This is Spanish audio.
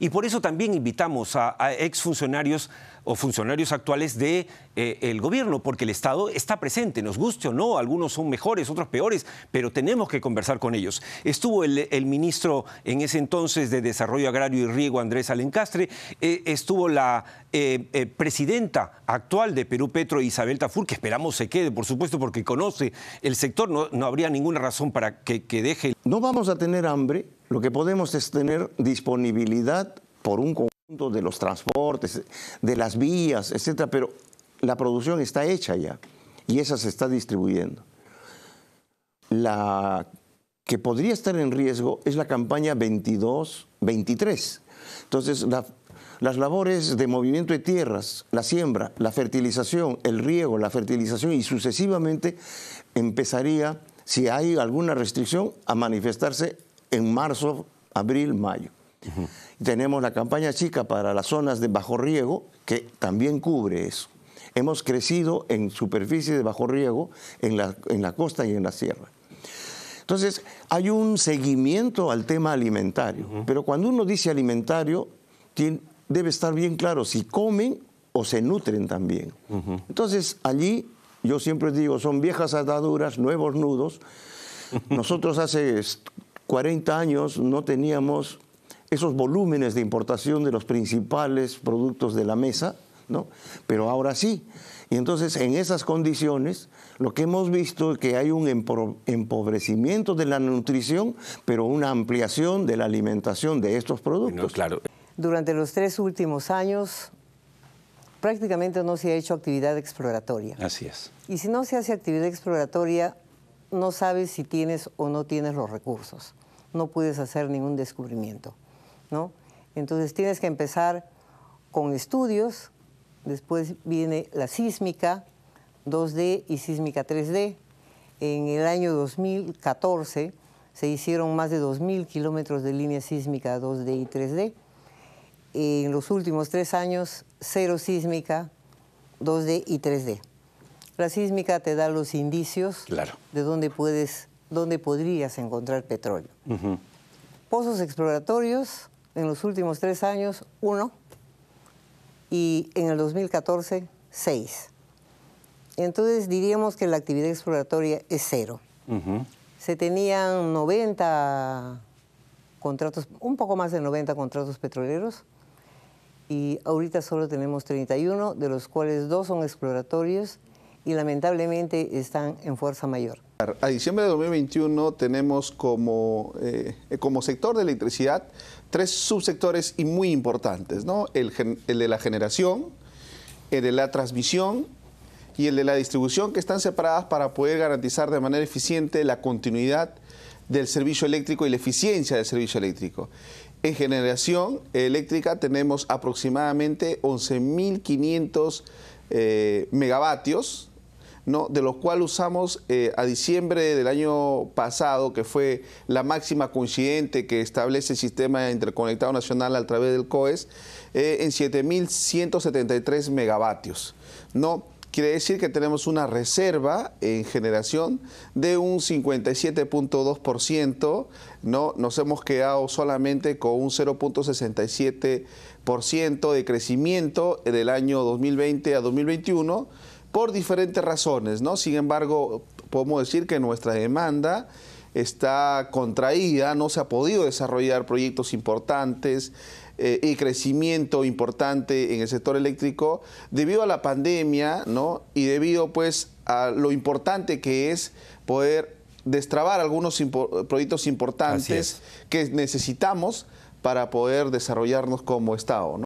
Y por eso también invitamos a, exfuncionarios o funcionarios actuales del de, eh, gobierno, porque el Estado está presente, nos guste o no, algunos son mejores, otros peores, pero tenemos que conversar con ellos. Estuvo el, ministro en ese entonces de Desarrollo Agrario y Riego, Andrés Alencastre, eh, estuvo la eh, presidenta actual de Perú Petro, Isabel Tafur, que esperamos se quede, por supuesto, porque conoce el sector, no, no habría ninguna razón para que, que deje. No vamos a tener hambre, lo que podemos es tener disponibilidad por un conjunto de los transportes, de las vías, etcétera, pero la producción está hecha ya y esa se está distribuyendo. La que podría estar en riesgo es la campaña 22-23. Entonces, las labores de movimiento de tierras, la siembra, la fertilización, el riego, la fertilización y sucesivamente empezaría, si hay alguna restricción, a manifestarse en marzo, abril, mayo. Tenemos la campaña chica para las zonas de bajo riego, que también cubre eso. Hemos crecido en superficie de bajo riego en la, en la costa y en la sierra. Entonces, hay un seguimiento al tema alimentario, pero cuando uno dice alimentario, debe estar bien claro si comen o se nutren también. Entonces, allí yo siempre digo, son viejas ataduras, nuevos nudos. Nosotros hace 40 años no teníamos esos volúmenes de importación de los principales productos de la mesa, ¿no? pero ahora sí. Y entonces en esas condiciones lo que hemos visto es que hay un empobrecimiento de la nutrición, pero una ampliación de la alimentación de estos productos. claro. Durante los tres últimos años prácticamente no se ha hecho actividad exploratoria. Así es. Y si no se hace actividad exploratoria, no sabes si tienes o no tienes los recursos. No puedes hacer ningún descubrimiento, ¿no? Entonces tienes que empezar con estudios, después viene la sísmica 2D y sísmica 3D. En el año 2014 se hicieron más de 2.000 kilómetros de línea sísmica 2D y 3D. En los últimos tres años, cero sísmica 2D y 3D. La sísmica te da los indicios de dónde puedes, dónde podrías encontrar petróleo. Pozos exploratorios, en los últimos tres años, uno, y en el 2014, seis. Entonces diríamos que la actividad exploratoria es cero. Se tenían 90 contratos, un poco más de 90 contratos petroleros, y ahorita solo tenemos 31, de los cuales dos son exploratorios y lamentablemente están en fuerza mayor. A diciembre de 2021 tenemos como, eh, como sector de electricidad tres subsectores y muy importantes, ¿no? El, el, de la generación, el de la transmisión y el de la distribución que están separadas para poder garantizar de manera eficiente la continuidad del servicio eléctrico y la eficiencia del servicio eléctrico. En generación eléctrica tenemos aproximadamente 11.500 eh, megavatios de los cuales usamos eh, a diciembre del año pasado, que fue la máxima coincidente que establece el Sistema Interconectado Nacional a través del COES, eh, en 7.173 megavatios. ¿no? Quiere decir que tenemos una reserva en generación de un 57.2%, ¿no? nos hemos quedado solamente con un 0.67% de crecimiento del año 2020 a 2021 por diferentes razones, ¿no? Sin embargo, podemos decir que nuestra demanda está contraída, no se ha podido desarrollar proyectos importantes eh, y crecimiento importante en el sector eléctrico debido a la pandemia, ¿no? Y debido pues a lo importante que es poder destrabar algunos proyectos importantes que necesitamos para poder desarrollarnos como Estado. ¿no?